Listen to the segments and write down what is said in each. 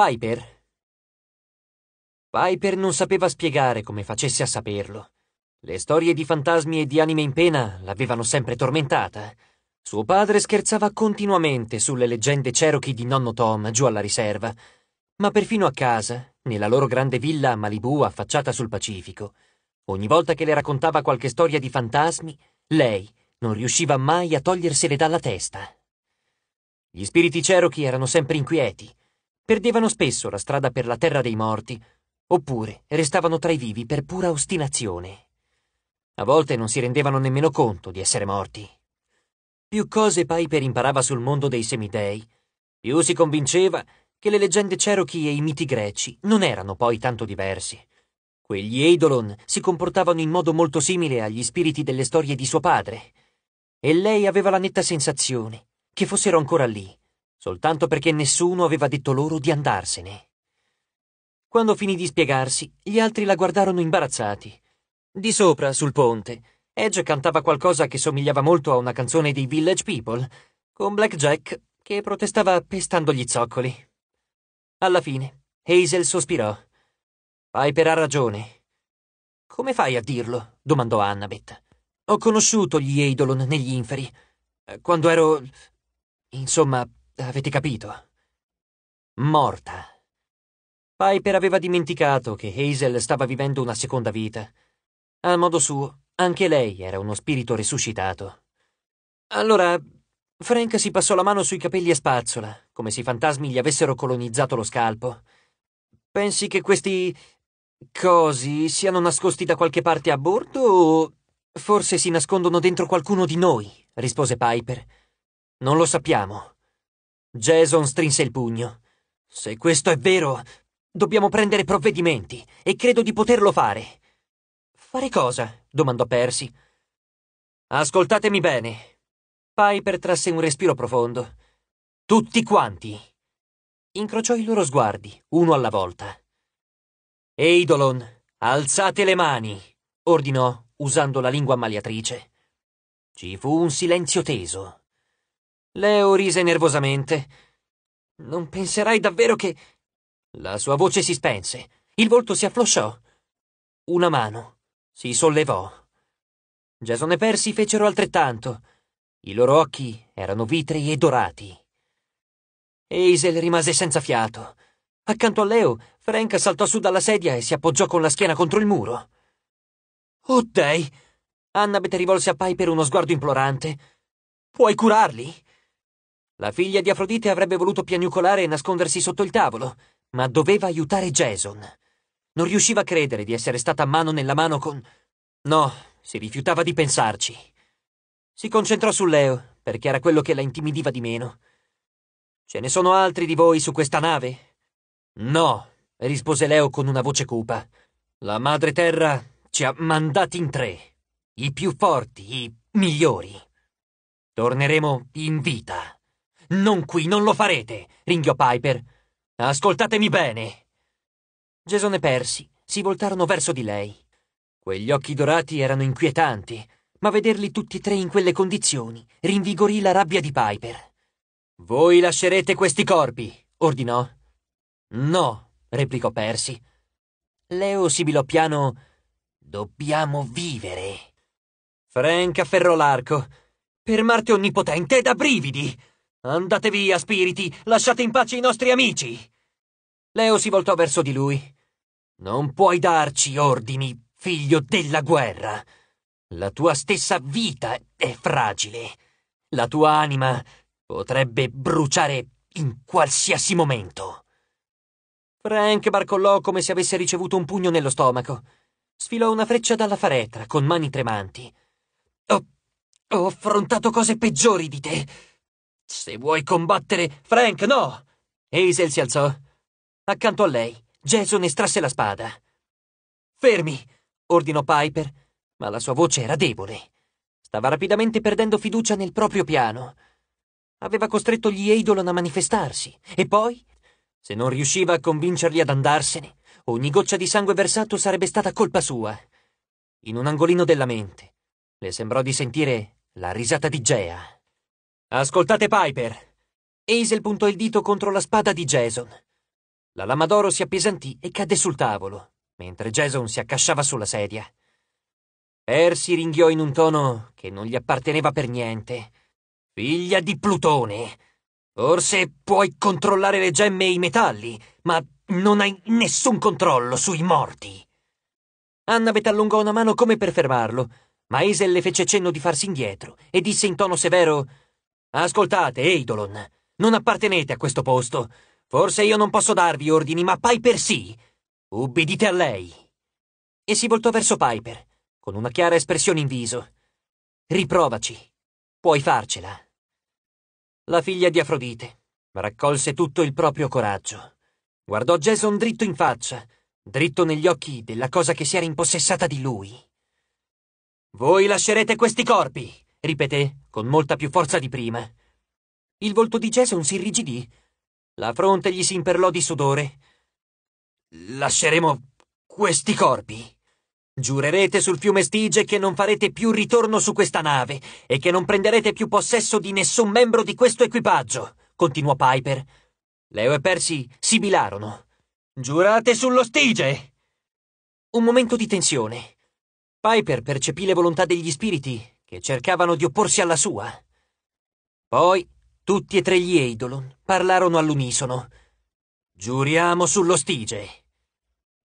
Piper. Piper non sapeva spiegare come facesse a saperlo. Le storie di fantasmi e di anime in pena l'avevano sempre tormentata. Suo padre scherzava continuamente sulle leggende cherokee di nonno Tom giù alla riserva, ma perfino a casa, nella loro grande villa a Malibu affacciata sul Pacifico, ogni volta che le raccontava qualche storia di fantasmi, lei non riusciva mai a togliersele dalla testa. Gli spiriti cherokee erano sempre inquieti, perdevano spesso la strada per la terra dei morti, oppure restavano tra i vivi per pura ostinazione. A volte non si rendevano nemmeno conto di essere morti. Più cose Piper imparava sul mondo dei semidei, più si convinceva che le leggende cherokee e i miti greci non erano poi tanto diversi. Quegli Eidolon si comportavano in modo molto simile agli spiriti delle storie di suo padre, e lei aveva la netta sensazione che fossero ancora lì, soltanto perché nessuno aveva detto loro di andarsene. Quando finì di spiegarsi, gli altri la guardarono imbarazzati. Di sopra, sul ponte, Edge cantava qualcosa che somigliava molto a una canzone dei Village People, con Black Jack che protestava pestando gli zoccoli. Alla fine, Hazel sospirò. Piper ha ragione. Come fai a dirlo? domandò Annabeth. Ho conosciuto gli Eidolon negli inferi. Eh, quando ero... Insomma, avete capito? Morta. Piper aveva dimenticato che Hazel stava vivendo una seconda vita. A modo suo, anche lei era uno spirito risuscitato. Allora, Frank si passò la mano sui capelli a spazzola, come se i fantasmi gli avessero colonizzato lo scalpo. Pensi che questi cosi siano nascosti da qualche parte a bordo o forse si nascondono dentro qualcuno di noi? rispose Piper. Non lo sappiamo. Jason strinse il pugno. Se questo è vero, dobbiamo prendere provvedimenti e credo di poterlo fare. Fare cosa? domandò Percy. Ascoltatemi bene. Piper trasse un respiro profondo. Tutti quanti. Incrociò i loro sguardi, uno alla volta. Eidolon, alzate le mani, ordinò, usando la lingua ammaliatrice. Ci fu un silenzio teso. Leo rise nervosamente. Non penserai davvero che... La sua voce si spense, il volto si afflosciò. Una mano si sollevò. Jason e Percy fecero altrettanto. I loro occhi erano vitrei e dorati. Hazel rimase senza fiato. Accanto a Leo, Frank saltò su dalla sedia e si appoggiò con la schiena contro il muro. Oh, dei! Annabeth rivolse a Piper uno sguardo implorante. Puoi curarli? La figlia di Afrodite avrebbe voluto piagnucolare e nascondersi sotto il tavolo, ma doveva aiutare Jason. Non riusciva a credere di essere stata mano nella mano con... No, si rifiutava di pensarci. Si concentrò su Leo, perché era quello che la intimidiva di meno. Ce ne sono altri di voi su questa nave? No, rispose Leo con una voce cupa. La madre terra ci ha mandati in tre. I più forti, i migliori. Torneremo in vita. Non qui, non lo farete! ringhiò Piper. Ascoltatemi bene! Jason e Percy si voltarono verso di lei. Quegli occhi dorati erano inquietanti, ma vederli tutti e tre in quelle condizioni rinvigorì la rabbia di Piper. Voi lascerete questi corpi, ordinò. No, replicò Percy. Leo sibilò piano. Dobbiamo vivere. Frank afferrò l'arco. Per Marte Onnipotente è da brividi! Andate via, spiriti! Lasciate in pace i nostri amici! Leo si voltò verso di lui. Non puoi darci ordini, figlio della guerra. La tua stessa vita è fragile. La tua anima potrebbe bruciare in qualsiasi momento. Frank barcollò come se avesse ricevuto un pugno nello stomaco. Sfilò una freccia dalla faretra con mani tremanti. Ho, ho affrontato cose peggiori di te. Se vuoi combattere, Frank, no! Hazel si alzò. Accanto a lei, Jason estrasse la spada. Fermi! ordinò Piper, ma la sua voce era debole. Stava rapidamente perdendo fiducia nel proprio piano. Aveva costretto gli Eidolon a manifestarsi, e poi, se non riusciva a convincerli ad andarsene, ogni goccia di sangue versato sarebbe stata colpa sua. In un angolino della mente, le sembrò di sentire la risata di Gea. Ascoltate Piper! Hazel puntò il dito contro la spada di Jason. La lama d'oro si appesantì e cadde sul tavolo, mentre Jason si accasciava sulla sedia. Er si ringhiò in un tono che non gli apparteneva per niente. Figlia di Plutone! Forse puoi controllare le gemme e i metalli, ma non hai nessun controllo sui morti! Annabeth allungò una mano come per fermarlo, ma Hazel le fece cenno di farsi indietro e disse in tono severo Ascoltate, Eidolon, non appartenete a questo posto. Forse io non posso darvi ordini, ma Piper sì. Ubbidite a lei. E si voltò verso Piper, con una chiara espressione in viso. Riprovaci. Puoi farcela. La figlia di Afrodite raccolse tutto il proprio coraggio. Guardò Jason dritto in faccia, dritto negli occhi della cosa che si era impossessata di lui. Voi lascerete questi corpi, ripeté con molta più forza di prima. Il volto di Jason si irrigidì. La fronte gli si imperlò di sudore. Lasceremo questi corpi. Giurerete sul fiume Stige che non farete più ritorno su questa nave e che non prenderete più possesso di nessun membro di questo equipaggio, continuò Piper. Leo e Percy sibilarono. Giurate sullo Stige! Un momento di tensione. Piper percepì le volontà degli spiriti che cercavano di opporsi alla sua. Poi tutti e tre gli Eidolon parlarono all'unisono. Giuriamo sullo Stige.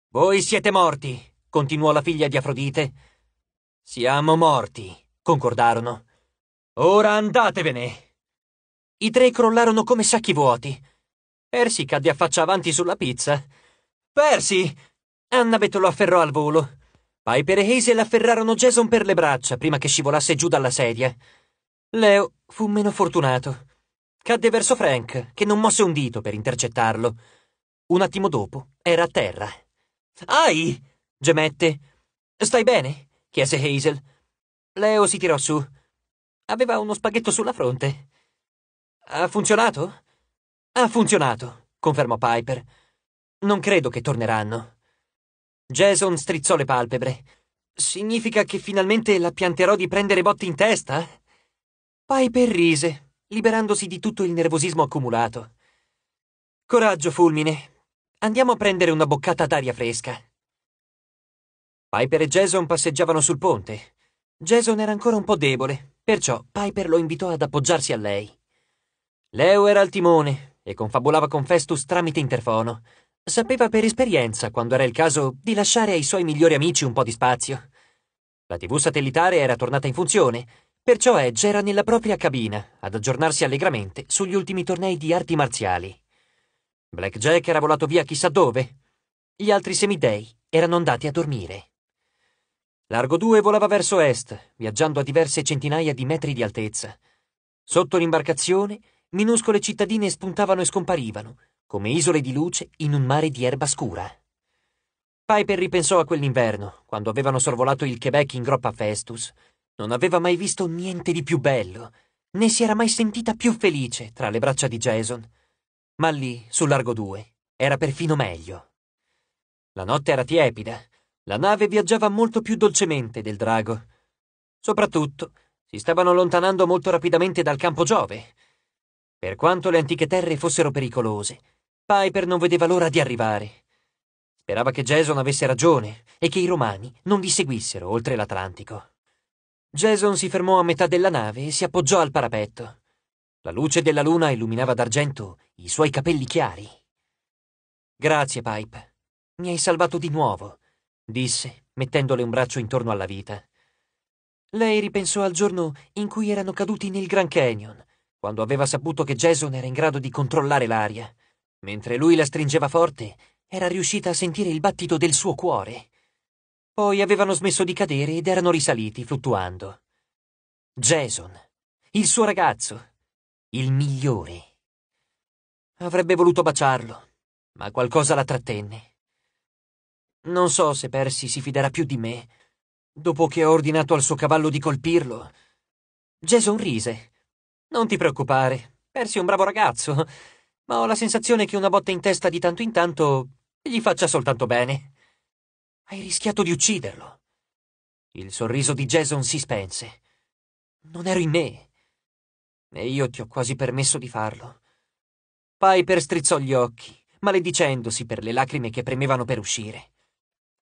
Voi siete morti, continuò la figlia di Afrodite. Siamo morti, concordarono. Ora andatevene. I tre crollarono come sacchi vuoti. Persi cadde a faccia avanti sulla pizza. Persi! Annabeth lo afferrò al volo. Piper e Hazel afferrarono Jason per le braccia prima che scivolasse giù dalla sedia. Leo fu meno fortunato. Cadde verso Frank, che non mosse un dito per intercettarlo. Un attimo dopo era a terra. Ai! gemette. Stai bene? chiese Hazel. Leo si tirò su. Aveva uno spaghetto sulla fronte. Ha funzionato? Ha funzionato, confermò Piper. Non credo che torneranno. Jason strizzò le palpebre. Significa che finalmente la pianterò di prendere botte in testa? Eh? Piper rise, liberandosi di tutto il nervosismo accumulato. Coraggio, fulmine. Andiamo a prendere una boccata d'aria fresca. Piper e Jason passeggiavano sul ponte. Jason era ancora un po' debole, perciò Piper lo invitò ad appoggiarsi a lei. Leo era al timone e confabulava con Festus tramite interfono. Sapeva per esperienza, quando era il caso, di lasciare ai suoi migliori amici un po' di spazio. La TV satellitare era tornata in funzione, perciò Edge era nella propria cabina ad aggiornarsi allegramente sugli ultimi tornei di arti marziali. Blackjack era volato via chissà dove. Gli altri semidei erano andati a dormire. Largo 2 volava verso est, viaggiando a diverse centinaia di metri di altezza. Sotto l'imbarcazione, minuscole cittadine spuntavano e scomparivano, come isole di luce in un mare di erba scura. Piper ripensò a quell'inverno, quando avevano sorvolato il Quebec in groppa a Festus. Non aveva mai visto niente di più bello, né si era mai sentita più felice tra le braccia di Jason. Ma lì, sul largo 2, era perfino meglio. La notte era tiepida, la nave viaggiava molto più dolcemente del drago. Soprattutto, si stavano allontanando molto rapidamente dal campo Giove. Per quanto le antiche terre fossero pericolose, Piper non vedeva l'ora di arrivare. Sperava che Jason avesse ragione e che i romani non vi seguissero oltre l'Atlantico. Jason si fermò a metà della nave e si appoggiò al parapetto. La luce della luna illuminava d'argento i suoi capelli chiari. Grazie, Pipe. Mi hai salvato di nuovo, disse, mettendole un braccio intorno alla vita. Lei ripensò al giorno in cui erano caduti nel Grand Canyon, quando aveva saputo che Jason era in grado di controllare l'aria. Mentre lui la stringeva forte, era riuscita a sentire il battito del suo cuore. Poi avevano smesso di cadere ed erano risaliti, fluttuando. Jason, il suo ragazzo, il migliore. Avrebbe voluto baciarlo, ma qualcosa la trattenne. Non so se Percy si fiderà più di me, dopo che ho ordinato al suo cavallo di colpirlo. Jason rise. Non ti preoccupare, Percy è un bravo ragazzo ma ho la sensazione che una botta in testa di tanto in tanto gli faccia soltanto bene. Hai rischiato di ucciderlo. Il sorriso di Jason si spense. Non ero in me. E io ti ho quasi permesso di farlo. Piper strizzò gli occhi, maledicendosi per le lacrime che premevano per uscire.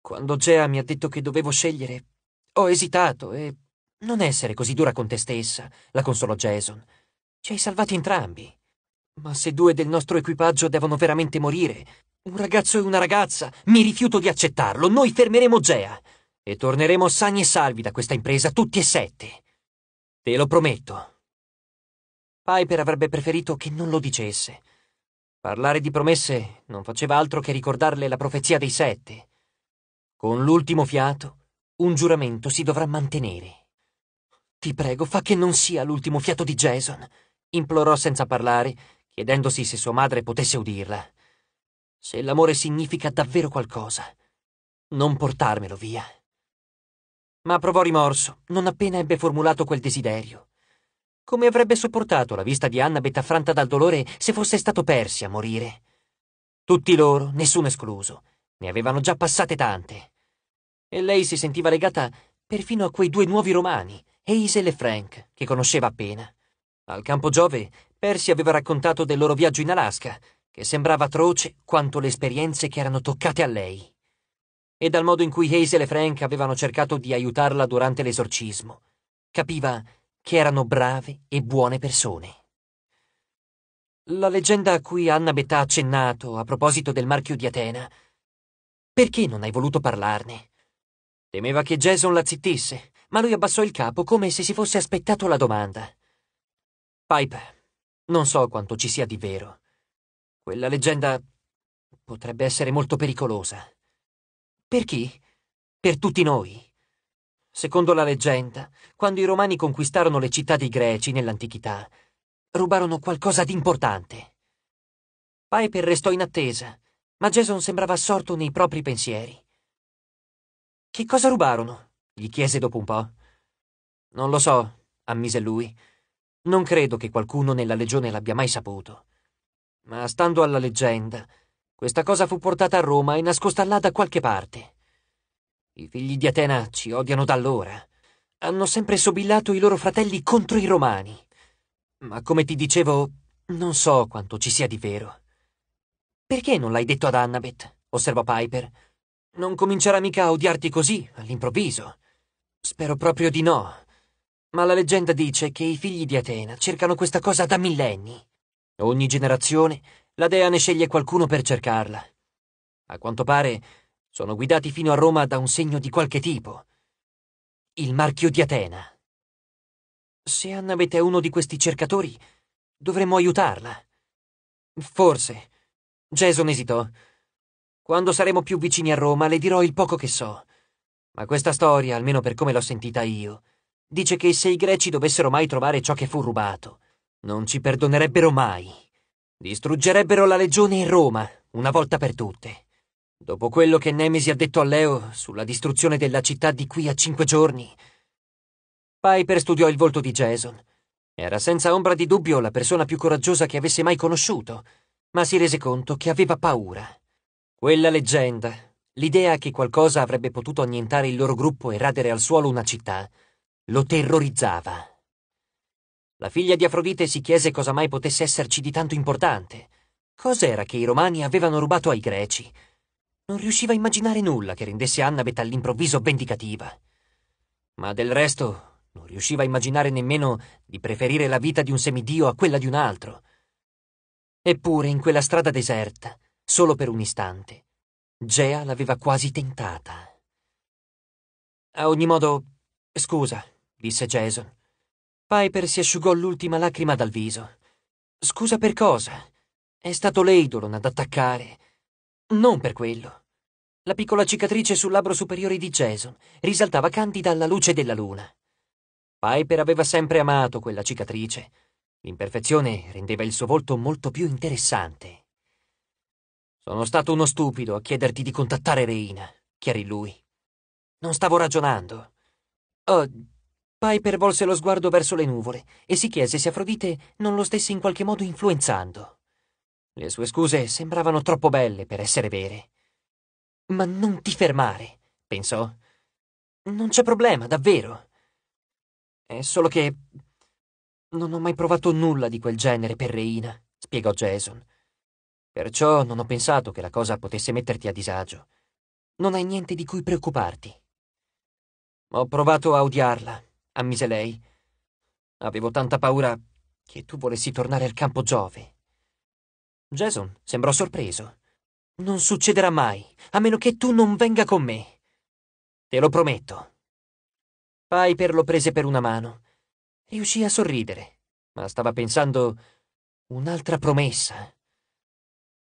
Quando Gea mi ha detto che dovevo scegliere, ho esitato e non essere così dura con te stessa, la consolò Jason. Ci hai salvati entrambi. Ma se due del nostro equipaggio devono veramente morire, un ragazzo e una ragazza, mi rifiuto di accettarlo. Noi fermeremo Gea e torneremo sani e salvi da questa impresa, tutti e sette. Te lo prometto. Piper avrebbe preferito che non lo dicesse. Parlare di promesse non faceva altro che ricordarle la profezia dei sette. Con l'ultimo fiato, un giuramento si dovrà mantenere. Ti prego, fa che non sia l'ultimo fiato di Jason, implorò senza parlare chiedendosi se sua madre potesse udirla. Se l'amore significa davvero qualcosa, non portarmelo via. Ma provò rimorso non appena ebbe formulato quel desiderio. Come avrebbe sopportato la vista di Anna bettafranta dal dolore se fosse stato Persi a morire? Tutti loro, nessuno escluso, ne avevano già passate tante. E lei si sentiva legata perfino a quei due nuovi romani, Hazel e Frank, che conosceva appena. Al campo Giove Percy aveva raccontato del loro viaggio in Alaska, che sembrava atroce quanto le esperienze che erano toccate a lei. E dal modo in cui Hazel e Frank avevano cercato di aiutarla durante l'esorcismo. Capiva che erano brave e buone persone. La leggenda a cui Annabeth ha accennato a proposito del marchio di Atena. Perché non hai voluto parlarne? Temeva che Jason la zittisse, ma lui abbassò il capo come se si fosse aspettato la domanda. Piper, non so quanto ci sia di vero. Quella leggenda potrebbe essere molto pericolosa. Per chi? Per tutti noi. Secondo la leggenda, quando i romani conquistarono le città dei greci nell'antichità, rubarono qualcosa di importante. Piper restò in attesa, ma Jason sembrava assorto nei propri pensieri. Che cosa rubarono? gli chiese dopo un po'. Non lo so, ammise lui. Non credo che qualcuno nella legione l'abbia mai saputo. Ma stando alla leggenda, questa cosa fu portata a Roma e nascosta là da qualche parte. I figli di Atena ci odiano da allora. Hanno sempre sobillato i loro fratelli contro i romani. Ma come ti dicevo, non so quanto ci sia di vero. Perché non l'hai detto ad Annabeth? osservò Piper. Non comincerà mica a odiarti così, all'improvviso. Spero proprio di no ma la leggenda dice che i figli di Atena cercano questa cosa da millenni. Ogni generazione la dea ne sceglie qualcuno per cercarla. A quanto pare sono guidati fino a Roma da un segno di qualche tipo. Il marchio di Atena. Se Annabeth è uno di questi cercatori, dovremmo aiutarla. Forse. Jason esitò. Quando saremo più vicini a Roma le dirò il poco che so. Ma questa storia, almeno per come l'ho sentita io, Dice che se i greci dovessero mai trovare ciò che fu rubato, non ci perdonerebbero mai. Distruggerebbero la legione in Roma, una volta per tutte. Dopo quello che Nemesi ha detto a Leo sulla distruzione della città di qui a cinque giorni. Piper studiò il volto di Jason. Era senza ombra di dubbio la persona più coraggiosa che avesse mai conosciuto, ma si rese conto che aveva paura. Quella leggenda, l'idea che qualcosa avrebbe potuto annientare il loro gruppo e radere al suolo una città, lo terrorizzava. La figlia di Afrodite si chiese cosa mai potesse esserci di tanto importante. Cos'era che i romani avevano rubato ai greci? Non riusciva a immaginare nulla che rendesse Annabeth all'improvviso vendicativa. Ma del resto non riusciva a immaginare nemmeno di preferire la vita di un semidio a quella di un altro. Eppure, in quella strada deserta, solo per un istante, Gea l'aveva quasi tentata. A ogni modo, Scusa, disse Jason. Piper si asciugò l'ultima lacrima dal viso. Scusa per cosa? È stato l'Eidolon ad attaccare. Non per quello. La piccola cicatrice sul labbro superiore di Jason risaltava candida alla luce della luna. Piper aveva sempre amato quella cicatrice. L'imperfezione rendeva il suo volto molto più interessante. Sono stato uno stupido a chiederti di contattare Reina, chiarì lui. Non stavo ragionando. Oh, Piper volse lo sguardo verso le nuvole e si chiese se Afrodite non lo stesse in qualche modo influenzando. Le sue scuse sembravano troppo belle per essere vere. Ma non ti fermare, pensò. Non c'è problema, davvero. È solo che... Non ho mai provato nulla di quel genere per Reina, spiegò Jason. Perciò non ho pensato che la cosa potesse metterti a disagio. Non hai niente di cui preoccuparti. Ho provato a odiarla, ammise lei. Avevo tanta paura che tu volessi tornare al campo Giove. Jason sembrò sorpreso. Non succederà mai, a meno che tu non venga con me. Te lo prometto. Piper lo prese per una mano. Riuscì a sorridere, ma stava pensando un'altra promessa.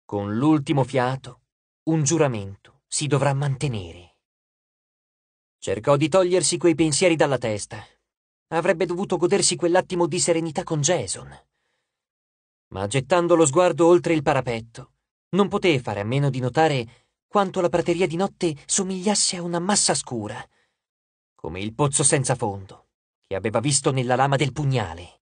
Con l'ultimo fiato, un giuramento si dovrà mantenere. Cercò di togliersi quei pensieri dalla testa. Avrebbe dovuto godersi quell'attimo di serenità con Jason. Ma gettando lo sguardo oltre il parapetto, non poté fare a meno di notare quanto la prateria di notte somigliasse a una massa scura, come il pozzo senza fondo che aveva visto nella lama del pugnale.